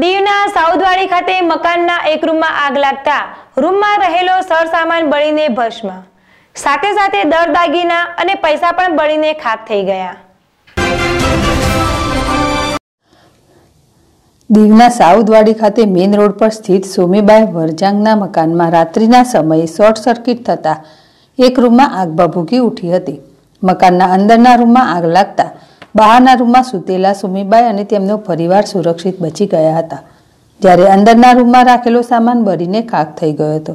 દીવના સાઉદવાડી ખાતે મકાનના એક રૂમમાં આગ લાગતા રૂમમાં રહેલો સરસામાન બળીને ભસ્મ સાથે સાથે દર દાગીના અને પૈસા પણ બળીને ખાક થઈ ગયા દીવના સાઉદવાડી ખાતે મેઇન રોડ પર સ્થિત સોમીબાઈ વરજાંગના મકાનમાં રાત્રિના સમયે શોર્ટ સર્કિટ થતા એક રૂમમાં આગ ભભૂકી ઉઠી હતી મકાનના અંદરના રૂમમાં આગ લાગતા બહારના રૂમમાં સૂતેલા સુમીબાઈ અને તેમનો પરિવાર સુરક્ષિત બચી ગયા હતા જ્યારે અંદરના રૂમમાં રાખેલો સામાન બળીને ખાખ થઈ ગયો હતો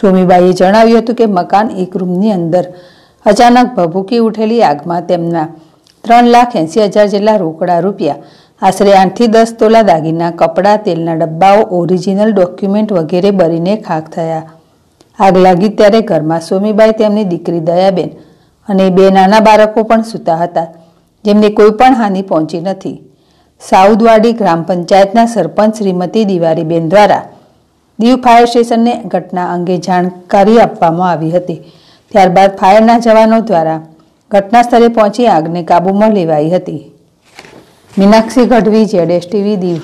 સુમીબાઈએ જણાવ્યું હતું કે મકાન એક રૂમની અંદર અચાનક ભભૂકી ઉઠેલી આગમાં તેમના ત્રણ લાખ એંસી હજાર જેટલા રોકડા રૂપિયા આશરે આઠથી દસ તોલા દાગીના કપડાં તેલના ડબ્બાઓ ઓરિજિનલ ડોક્યુમેન્ટ વગેરે બરીને ખાખ થયા આગ લાગી ત્યારે ઘરમાં સુમીબાઈ તેમની દીકરી દયાબેન અને બે નાના બાળકો પણ સૂતા હતા જેમને કોઈ પણ હાનિ પહોંચી નથી સાઉદવાડી ગ્રામ પંચાયતના સરપંચ શ્રીમતી દિવારીબેન દ્વારા દીવ ફાયર સ્ટેશનને ઘટના અંગે જાણકારી આપવામાં આવી હતી ત્યારબાદ ફાયરના જવાનો દ્વારા ઘટના સ્થળે પહોંચી આગને કાબૂમાં લેવાઈ હતી મીનાક્ષી ગઢવી જેડેશ ટીવી દીવ